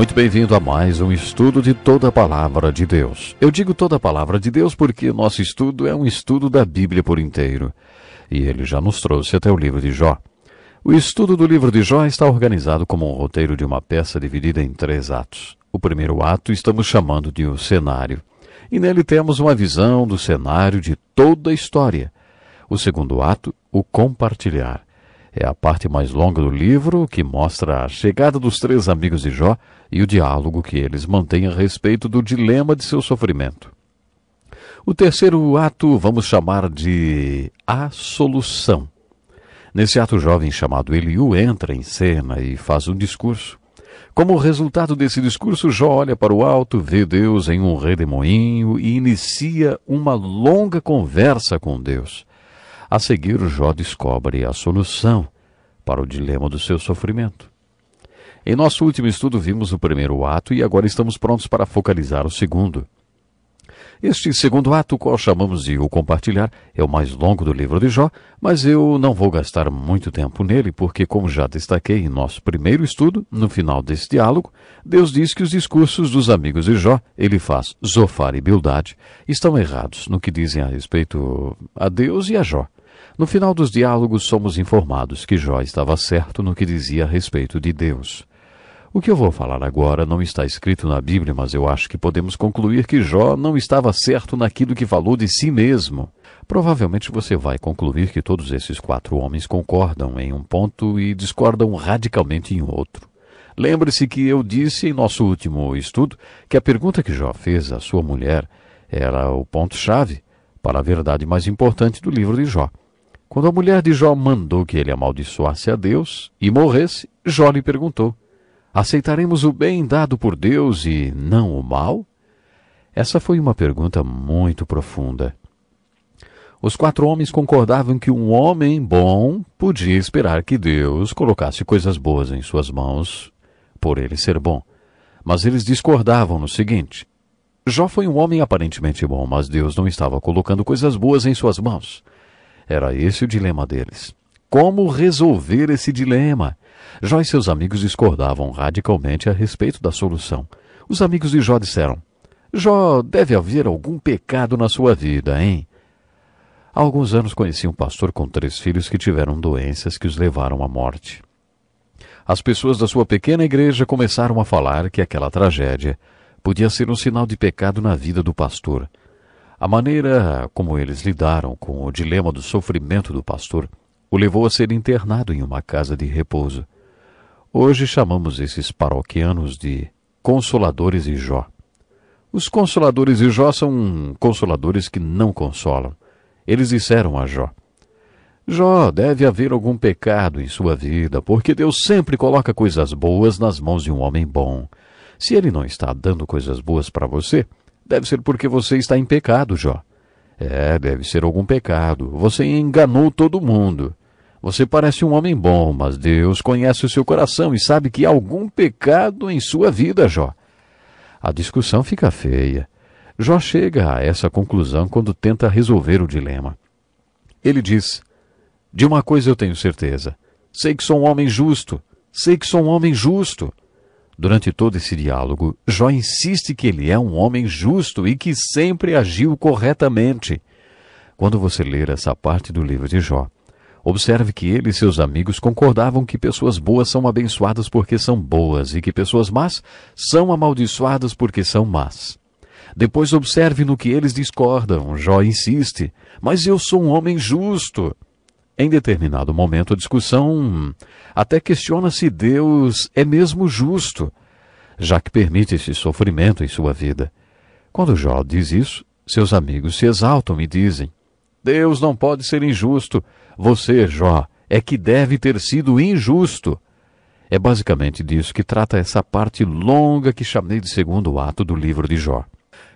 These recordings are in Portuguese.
Muito bem-vindo a mais um estudo de toda a palavra de Deus. Eu digo toda a palavra de Deus porque nosso estudo é um estudo da Bíblia por inteiro. E ele já nos trouxe até o livro de Jó. O estudo do livro de Jó está organizado como um roteiro de uma peça dividida em três atos. O primeiro ato estamos chamando de o um cenário. E nele temos uma visão do cenário de toda a história. O segundo ato, o compartilhar é a parte mais longa do livro que mostra a chegada dos três amigos de Jó e o diálogo que eles mantêm a respeito do dilema de seu sofrimento. O terceiro ato vamos chamar de A Solução. Nesse ato, o jovem chamado Eliú entra em cena e faz um discurso. Como resultado desse discurso, Jó olha para o alto, vê Deus em um redemoinho e inicia uma longa conversa com Deus. A seguir, Jó descobre a solução para o dilema do seu sofrimento. Em nosso último estudo vimos o primeiro ato e agora estamos prontos para focalizar o segundo. Este segundo ato, qual chamamos de o compartilhar, é o mais longo do livro de Jó, mas eu não vou gastar muito tempo nele, porque, como já destaquei em nosso primeiro estudo, no final desse diálogo, Deus diz que os discursos dos amigos de Jó, ele faz Zofar e Bildade, estão errados no que dizem a respeito a Deus e a Jó. No final dos diálogos, somos informados que Jó estava certo no que dizia a respeito de Deus. O que eu vou falar agora não está escrito na Bíblia, mas eu acho que podemos concluir que Jó não estava certo naquilo que falou de si mesmo. Provavelmente você vai concluir que todos esses quatro homens concordam em um ponto e discordam radicalmente em outro. Lembre-se que eu disse em nosso último estudo que a pergunta que Jó fez à sua mulher era o ponto-chave para a verdade mais importante do livro de Jó. Quando a mulher de Jó mandou que ele amaldiçoasse a Deus e morresse, Jó lhe perguntou: Aceitaremos o bem dado por Deus e não o mal? Essa foi uma pergunta muito profunda. Os quatro homens concordavam que um homem bom podia esperar que Deus colocasse coisas boas em suas mãos, por ele ser bom. Mas eles discordavam no seguinte: Jó foi um homem aparentemente bom, mas Deus não estava colocando coisas boas em suas mãos. Era esse o dilema deles. Como resolver esse dilema? Jó e seus amigos discordavam radicalmente a respeito da solução. Os amigos de Jó disseram: Jó, deve haver algum pecado na sua vida, hein? Há alguns anos conheci um pastor com três filhos que tiveram doenças que os levaram à morte. As pessoas da sua pequena igreja começaram a falar que aquela tragédia podia ser um sinal de pecado na vida do pastor a maneira como eles lidaram com o dilema do sofrimento do pastor o levou a ser internado em uma casa de repouso. Hoje chamamos esses paroquianos de consoladores e Jó. Os consoladores e Jó são consoladores que não consolam. Eles disseram a Jó: Jó, deve haver algum pecado em sua vida, porque Deus sempre coloca coisas boas nas mãos de um homem bom. Se ele não está dando coisas boas para você, Deve ser porque você está em pecado, Jó. É, deve ser algum pecado. Você enganou todo mundo. Você parece um homem bom, mas Deus conhece o seu coração e sabe que há algum pecado em sua vida, Jó. A discussão fica feia. Jó chega a essa conclusão quando tenta resolver o dilema. Ele diz: De uma coisa eu tenho certeza. Sei que sou um homem justo. Sei que sou um homem justo. Durante todo esse diálogo, Jó insiste que ele é um homem justo e que sempre agiu corretamente. Quando você ler essa parte do livro de Jó, observe que ele e seus amigos concordavam que pessoas boas são abençoadas porque são boas e que pessoas más são amaldiçoadas porque são más. Depois observe no que eles discordam. Jó insiste: Mas eu sou um homem justo. Em determinado momento, a discussão até questiona se Deus é mesmo justo, já que permite esse sofrimento em sua vida. Quando Jó diz isso, seus amigos se exaltam e dizem: Deus não pode ser injusto. Você, Jó, é que deve ter sido injusto. É basicamente disso que trata essa parte longa que chamei de segundo ato do livro de Jó.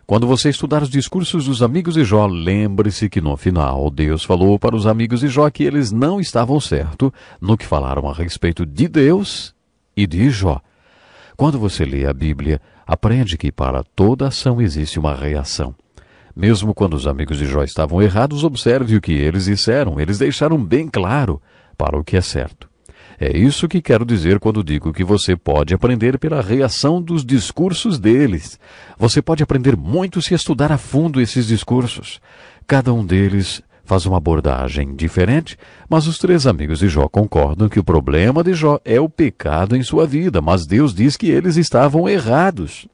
Quando você estudar os discursos dos amigos de Jó, lembre-se que no final Deus falou para os amigos de Jó que eles não estavam certo no que falaram a respeito de Deus e de Jó. Quando você lê a Bíblia, aprende que para toda ação existe uma reação. Mesmo quando os amigos de Jó estavam errados, observe o que eles disseram. Eles deixaram bem claro para o que é certo. É isso que quero dizer quando digo que você pode aprender pela reação dos discursos deles. Você pode aprender muito se estudar a fundo esses discursos. Cada um deles faz uma abordagem diferente, mas os três amigos de Jó concordam que o problema de Jó é o pecado em sua vida, mas Deus diz que eles estavam errados.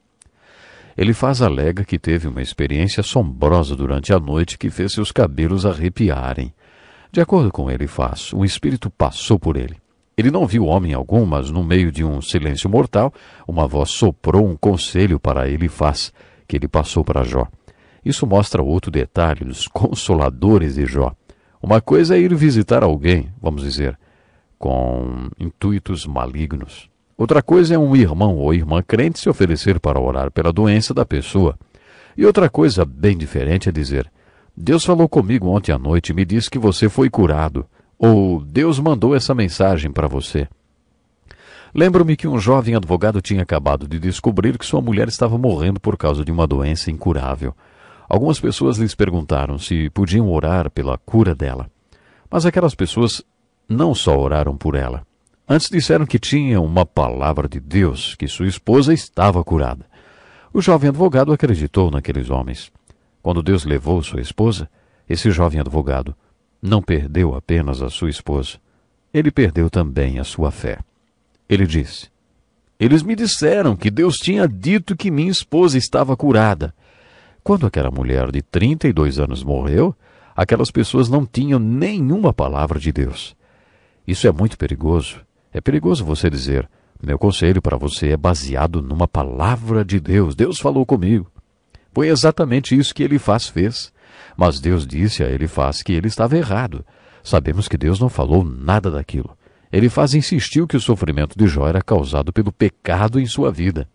Ele faz alega que teve uma experiência assombrosa durante a noite que fez seus cabelos arrepiarem. De acordo com ele, faz, um espírito passou por ele. Ele não viu homem algum, mas no meio de um silêncio mortal, uma voz soprou um conselho para ele, faz que ele passou para Jó. Isso mostra outro detalhe dos consoladores de Jó. Uma coisa é ir visitar alguém, vamos dizer, com intuitos malignos. Outra coisa é um irmão ou irmã crente se oferecer para orar pela doença da pessoa. E outra coisa bem diferente é dizer: Deus falou comigo ontem à noite e me disse que você foi curado ou Deus mandou essa mensagem para você. Lembro-me que um jovem advogado tinha acabado de descobrir que sua mulher estava morrendo por causa de uma doença incurável. Algumas pessoas lhes perguntaram se podiam orar pela cura dela. Mas aquelas pessoas não só oraram por ela. Antes disseram que tinham uma palavra de Deus, que sua esposa estava curada. O jovem advogado acreditou naqueles homens. Quando Deus levou sua esposa, esse jovem advogado não perdeu apenas a sua esposa, ele perdeu também a sua fé. Ele disse: Eles me disseram que Deus tinha dito que minha esposa estava curada. Quando aquela mulher de 32 anos morreu, aquelas pessoas não tinham nenhuma palavra de Deus. Isso é muito perigoso. É perigoso você dizer: Meu conselho para você é baseado numa palavra de Deus. Deus falou comigo. Foi exatamente isso que ele faz, fez. Mas Deus disse a Elefaz que ele estava errado. Sabemos que Deus não falou nada daquilo. Elefaz insistiu que o sofrimento de Jó era causado pelo pecado em sua vida.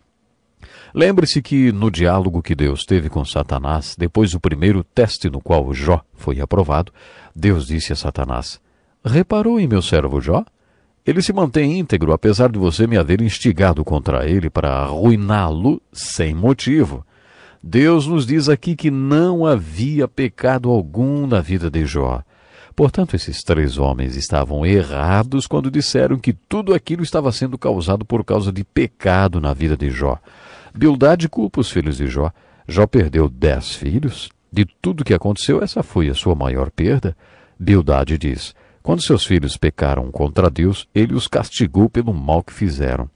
Lembre-se que no diálogo que Deus teve com Satanás, depois do primeiro teste no qual Jó foi aprovado, Deus disse a Satanás: Reparou em meu servo Jó? Ele se mantém íntegro, apesar de você me haver instigado contra ele para arruiná-lo sem motivo. Deus nos diz aqui que não havia pecado algum na vida de Jó. Portanto, esses três homens estavam errados quando disseram que tudo aquilo estava sendo causado por causa de pecado na vida de Jó. Bildade culpa os filhos de Jó. Jó perdeu dez filhos. De tudo que aconteceu, essa foi a sua maior perda. Bildade diz: Quando seus filhos pecaram contra Deus, ele os castigou pelo mal que fizeram.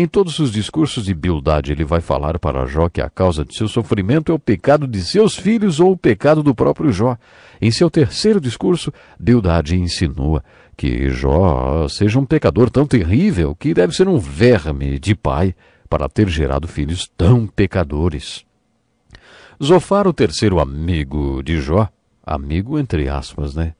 Em todos os discursos de Bildade, ele vai falar para Jó que a causa de seu sofrimento é o pecado de seus filhos ou o pecado do próprio Jó. Em seu terceiro discurso, Bildade insinua que Jó seja um pecador tão terrível que deve ser um verme de pai para ter gerado filhos tão pecadores. Zofar, o terceiro amigo de Jó, amigo entre aspas, né?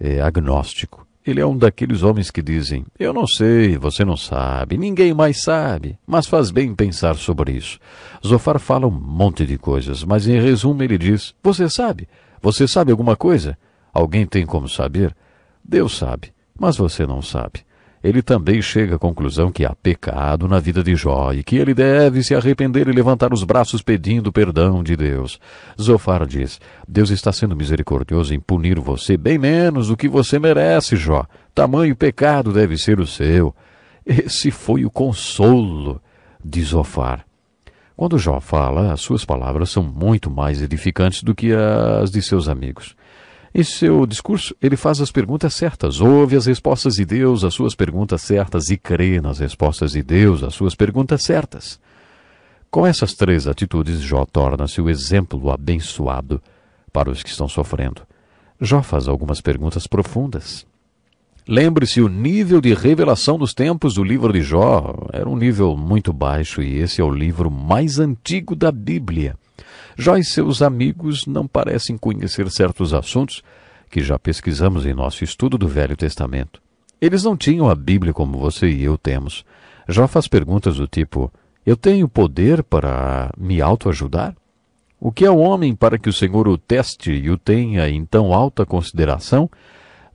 É agnóstico ele é um daqueles homens que dizem: Eu não sei, você não sabe, ninguém mais sabe, mas faz bem pensar sobre isso. Zofar fala um monte de coisas, mas em resumo ele diz: Você sabe? Você sabe alguma coisa? Alguém tem como saber? Deus sabe, mas você não sabe ele também chega à conclusão que há pecado na vida de Jó e que ele deve se arrepender e levantar os braços pedindo perdão de Deus. Zofar diz: Deus está sendo misericordioso em punir você bem menos do que você merece, Jó. Tamanho pecado deve ser o seu. Esse foi o consolo de Zofar. Quando Jó fala, as suas palavras são muito mais edificantes do que as de seus amigos. E seu discurso, ele faz as perguntas certas, ouve as respostas de Deus, as suas perguntas certas e crê nas respostas de Deus, as suas perguntas certas. Com essas três atitudes, Jó torna-se o exemplo abençoado para os que estão sofrendo. Jó faz algumas perguntas profundas. Lembre-se, o nível de revelação dos tempos do livro de Jó era um nível muito baixo e esse é o livro mais antigo da Bíblia. Jó e seus amigos não parecem conhecer certos assuntos que já pesquisamos em nosso estudo do Velho Testamento. Eles não tinham a Bíblia como você e eu temos. Jó faz perguntas do tipo: Eu tenho poder para me autoajudar? O que é o homem para que o Senhor o teste e o tenha em tão alta consideração?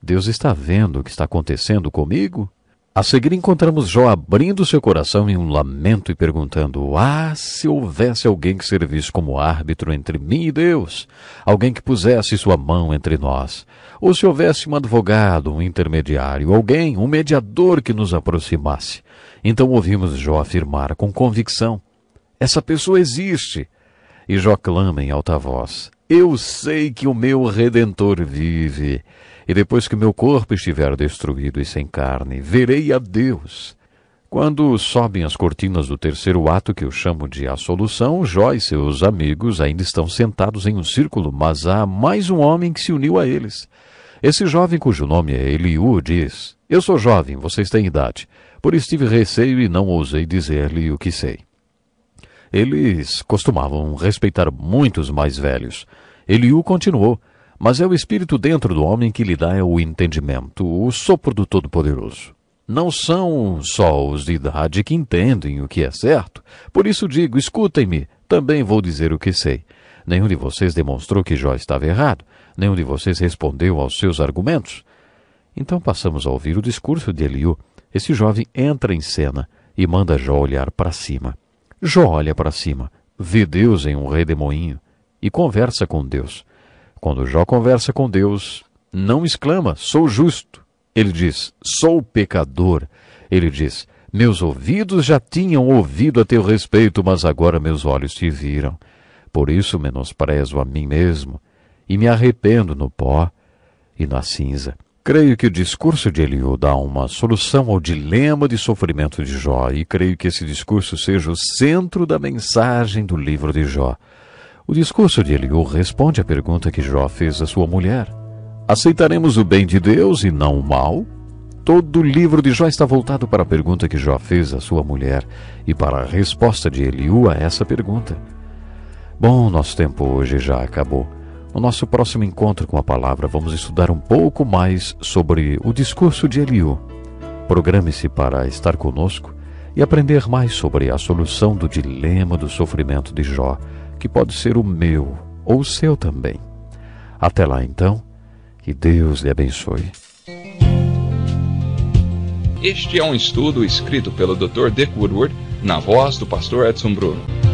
Deus está vendo o que está acontecendo comigo? A seguir encontramos Jó abrindo seu coração em um lamento e perguntando: Ah, se houvesse alguém que servisse como árbitro entre mim e Deus, alguém que pusesse sua mão entre nós, ou se houvesse um advogado, um intermediário, alguém, um mediador que nos aproximasse. Então ouvimos Jó afirmar com convicção: Essa pessoa existe. E Jó clama em alta voz: eu sei que o meu Redentor vive. E depois que meu corpo estiver destruído e sem carne, verei a Deus. Quando sobem as cortinas do terceiro ato, que eu chamo de A Solução, Jó e seus amigos ainda estão sentados em um círculo, mas há mais um homem que se uniu a eles. Esse jovem, cujo nome é Eliú, diz: Eu sou jovem, vocês têm idade. Por isso tive receio e não ousei dizer-lhe o que sei. Eles costumavam respeitar muito os mais velhos. Eliú continuou, mas é o espírito dentro do homem que lhe dá o entendimento, o sopro do Todo-Poderoso. Não são só os de idade que entendem o que é certo. Por isso digo, escutem-me, também vou dizer o que sei. Nenhum de vocês demonstrou que Jó estava errado, nenhum de vocês respondeu aos seus argumentos. Então passamos a ouvir o discurso de Eliú. Esse jovem entra em cena e manda Jó olhar para cima. Jó olha para cima, vê Deus em um redemoinho e conversa com Deus. Quando Jó conversa com Deus, não exclama, sou justo. Ele diz, sou pecador. Ele diz, meus ouvidos já tinham ouvido a teu respeito, mas agora meus olhos te viram. Por isso menosprezo a mim mesmo e me arrependo no pó e na cinza. Creio que o discurso de Eliú dá uma solução ao dilema de sofrimento de Jó, e creio que esse discurso seja o centro da mensagem do livro de Jó. O discurso de Eliú responde à pergunta que Jó fez à sua mulher: Aceitaremos o bem de Deus e não o mal? Todo o livro de Jó está voltado para a pergunta que Jó fez à sua mulher e para a resposta de Eliú a essa pergunta. Bom, nosso tempo hoje já acabou. No nosso próximo encontro com a palavra, vamos estudar um pouco mais sobre o discurso de Eliú. Programe-se para estar conosco e aprender mais sobre a solução do dilema do sofrimento de Jó, que pode ser o meu ou o seu também. Até lá então, que Deus lhe abençoe. Este é um estudo escrito pelo Dr. Dick Woodward, na voz do pastor Edson Bruno.